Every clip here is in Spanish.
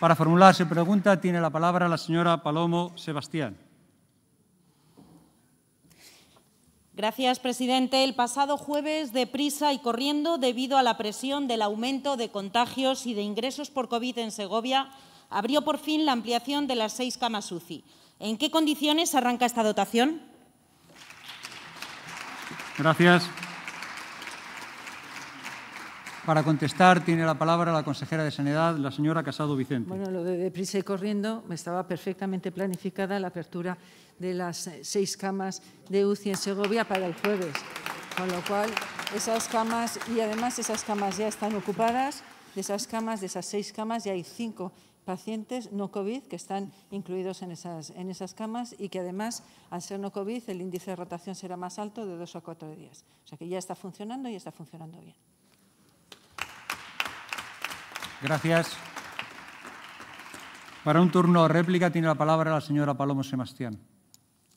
Para formular su pregunta tiene la palabra la señora Palomo Sebastián. Gracias, presidente. El pasado jueves, deprisa y corriendo, debido a la presión del aumento de contagios y de ingresos por COVID en Segovia, abrió por fin la ampliación de las seis camas UCI. ¿En qué condiciones arranca esta dotación? Gracias. Para contestar tiene la palabra la consejera de Sanidad, la señora Casado Vicente. Bueno, lo de deprisa y corriendo estaba perfectamente planificada la apertura de las seis camas de UCI en Segovia para el jueves, con lo cual esas camas y además esas camas ya están ocupadas. De esas camas, de esas seis camas, ya hay cinco pacientes no COVID que están incluidos en esas, en esas camas y que además, al ser no COVID, el índice de rotación será más alto de dos a cuatro días. O sea que ya está funcionando y está funcionando bien. Gracias. Para un turno réplica tiene la palabra la señora Palomo Sebastián.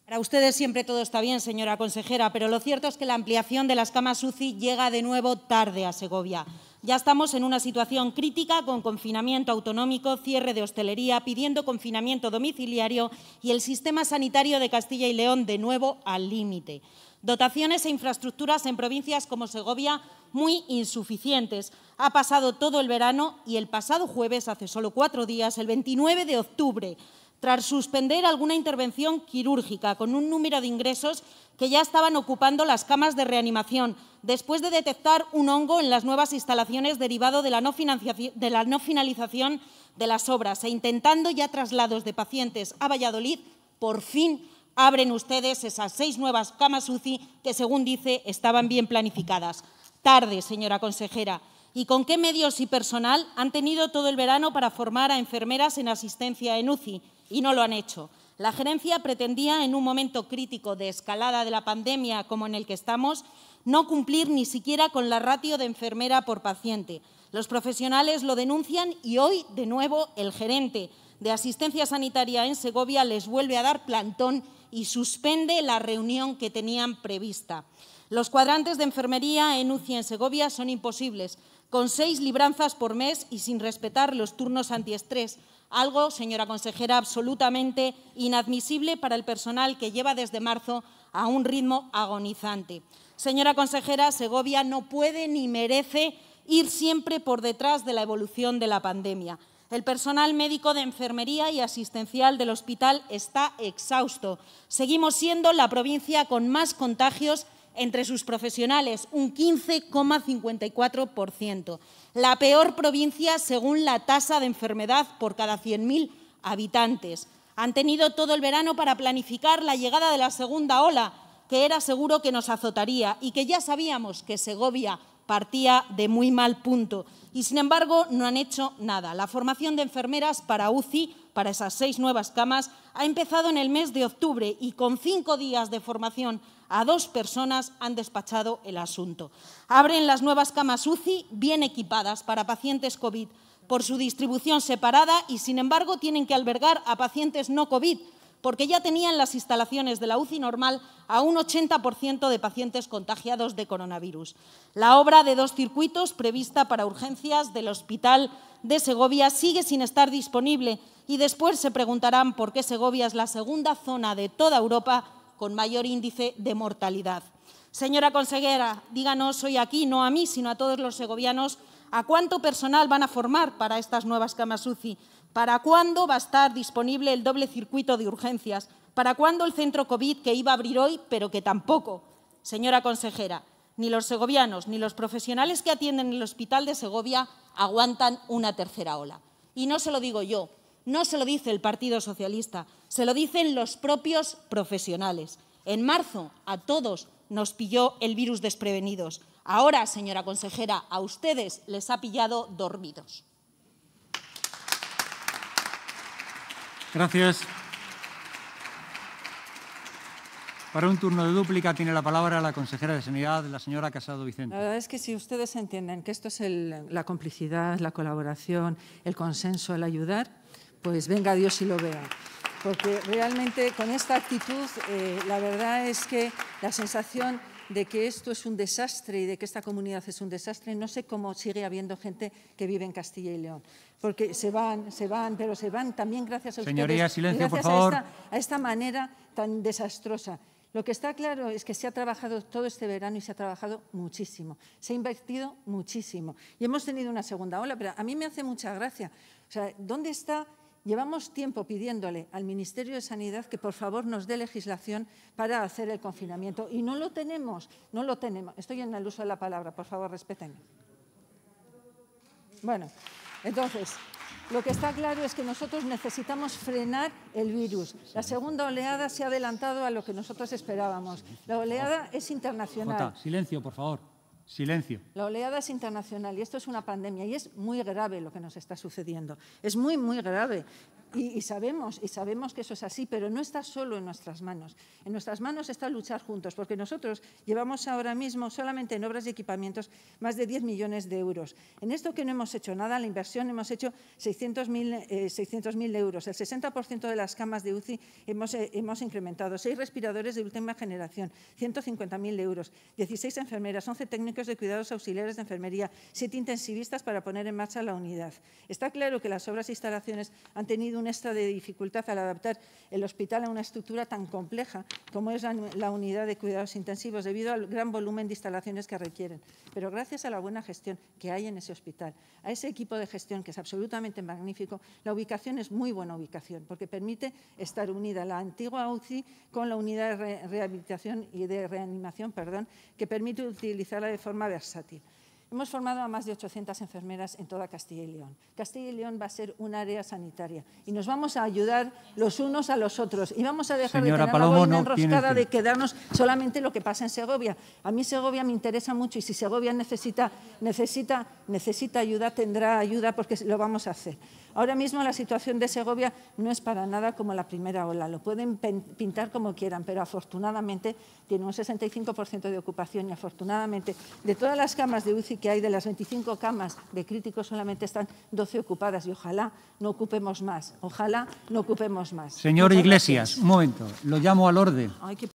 Para ustedes siempre todo está bien, señora consejera, pero lo cierto es que la ampliación de las camas UCI llega de nuevo tarde a Segovia. Ya estamos en una situación crítica con confinamiento autonómico, cierre de hostelería, pidiendo confinamiento domiciliario y el sistema sanitario de Castilla y León de nuevo al límite. Dotaciones e infraestructuras en provincias como Segovia muy insuficientes. Ha pasado todo el verano y el pasado jueves, hace solo cuatro días, el 29 de octubre, tras suspender alguna intervención quirúrgica con un número de ingresos que ya estaban ocupando las camas de reanimación, después de detectar un hongo en las nuevas instalaciones derivado de la no, finalización de las obras e intentando ya traslados de pacientes a Valladolid, por fin abren ustedes esas seis nuevas camas UCI que, según dice, estaban bien planificadas. Tarde, señora consejera. ¿Y con qué medios y personal han tenido todo el verano para formar a enfermeras en asistencia en UCI? y no lo han hecho. La gerencia pretendía, en un momento crítico de escalada de la pandemia como en el que estamos, no cumplir ni siquiera con la ratio de enfermera por paciente. Los profesionales lo denuncian y hoy, de nuevo, el gerente de asistencia sanitaria en Segovia les vuelve a dar plantón y suspende la reunión que tenían prevista. Los cuadrantes de enfermería en UCI en Segovia son imposibles, con seis libranzas por mes y sin respetar los turnos antiestrés, algo, señora consejera, absolutamente inadmisible para el personal que lleva desde marzo a un ritmo agonizante. Señora consejera, Segovia no puede ni merece ir siempre por detrás de la evolución de la pandemia. El personal médico de enfermería y asistencial del hospital está exhausto. Seguimos siendo la provincia con más contagios entre sus profesionales, un 15,54%. La peor provincia según la tasa de enfermedad por cada 100.000 habitantes. Han tenido todo el verano para planificar la llegada de la segunda ola, que era seguro que nos azotaría y que ya sabíamos que Segovia partía de muy mal punto y sin embargo no han hecho nada. La formación de enfermeras para UCI, para esas seis nuevas camas, ha empezado en el mes de octubre y con cinco días de formación a dos personas han despachado el asunto. Abren las nuevas camas UCI bien equipadas para pacientes COVID por su distribución separada y sin embargo tienen que albergar a pacientes no COVID porque ya tenían las instalaciones de la UCI normal a un 80% de pacientes contagiados de coronavirus. La obra de dos circuitos prevista para urgencias del Hospital de Segovia sigue sin estar disponible y después se preguntarán por qué Segovia es la segunda zona de toda Europa con mayor índice de mortalidad. Señora consejera, díganos hoy aquí, no a mí, sino a todos los segovianos, ¿A cuánto personal van a formar para estas nuevas camas UCI? ¿Para cuándo va a estar disponible el doble circuito de urgencias? ¿Para cuándo el centro COVID que iba a abrir hoy, pero que tampoco? Señora consejera, ni los segovianos ni los profesionales que atienden el hospital de Segovia aguantan una tercera ola. Y no se lo digo yo, no se lo dice el Partido Socialista, se lo dicen los propios profesionales. En marzo a todos nos pilló el virus desprevenidos. Ahora, señora consejera, a ustedes les ha pillado dormidos. Gracias. Para un turno de dúplica tiene la palabra la consejera de Sanidad, la señora Casado Vicente. La verdad es que si ustedes entienden que esto es la complicidad, la colaboración, el consenso, el ayudar, pues venga Dios y lo vea. Porque realmente con esta actitud, eh, la verdad es que la sensación de que esto es un desastre y de que esta comunidad es un desastre, no sé cómo sigue habiendo gente que vive en Castilla y León. Porque se van, se van, pero se van también gracias a A esta, esta manera tan desastrosa. Lo que está claro es que se ha trabajado todo este verano y se ha trabajado muchísimo. Se ha invertido muchísimo. Y hemos tenido una segunda ola, pero a mí me hace mucha gracia. O sea, ¿dónde está Llevamos tiempo pidiéndole al Ministerio de Sanidad que por favor nos dé legislación para hacer el confinamiento y no lo tenemos, no lo tenemos. Estoy en el uso de la palabra, por favor, respétenme. Bueno, entonces, lo que está claro es que nosotros necesitamos frenar el virus. La segunda oleada se ha adelantado a lo que nosotros esperábamos. La oleada es internacional. silencio, por favor. Silencio. La oleada es internacional y esto es una pandemia y es muy grave lo que nos está sucediendo. Es muy, muy grave. Y, sabemos, y sabemos que eso es así, pero no está solo en nuestras manos. En nuestras manos está luchar juntos, porque nosotros llevamos ahora mismo solamente en obras y equipamientos más de 10 millones de euros. En esto que no hemos hecho nada, la inversión hemos hecho 600.000 eh, euros. El 60% de las camas de UCI hemos, eh, hemos incrementado. Seis respiradores de última generación, 150.000 euros. 16 enfermeras, 11 técnicos de cuidados auxiliares de enfermería, 7 intensivistas para poner en marcha la unidad. Está claro que las obras e instalaciones han tenido un un extra de dificultad al adaptar el hospital a una estructura tan compleja como es la, unidad de cuidados intensivos debido al gran volumen de instalaciones que requieren. Pero gracias a la buena gestión que hay en ese hospital, a ese equipo de gestión que es absolutamente magnífico, la ubicación es muy buena ubicación porque permite estar unida la antigua UCI con la unidad de rehabilitación y de reanimación, perdón, que permite utilizarla de forma versátil. Hemos formado a más de 800 enfermeras en toda Castilla y León. Castilla y León va a ser un área sanitaria y nos vamos a ayudar los unos a los otros y vamos a dejar de tener la enroscada de quedarnos solamente lo que pasa en Segovia. A mí Segovia me interesa mucho y si Segovia necesita, necesita, necesita ayuda, tendrá ayuda porque lo vamos a hacer. Ahora mismo la situación de Segovia no es para nada como la primera ola, lo pueden pintar como quieran, pero afortunadamente tiene un 65% de ocupación y afortunadamente de todas las camas de UCI que hay, de las 25 camas de críticos solamente están 12 ocupadas y ojalá no ocupemos más, ojalá no ocupemos más. Señor Iglesias, un momento, lo llamo al orden.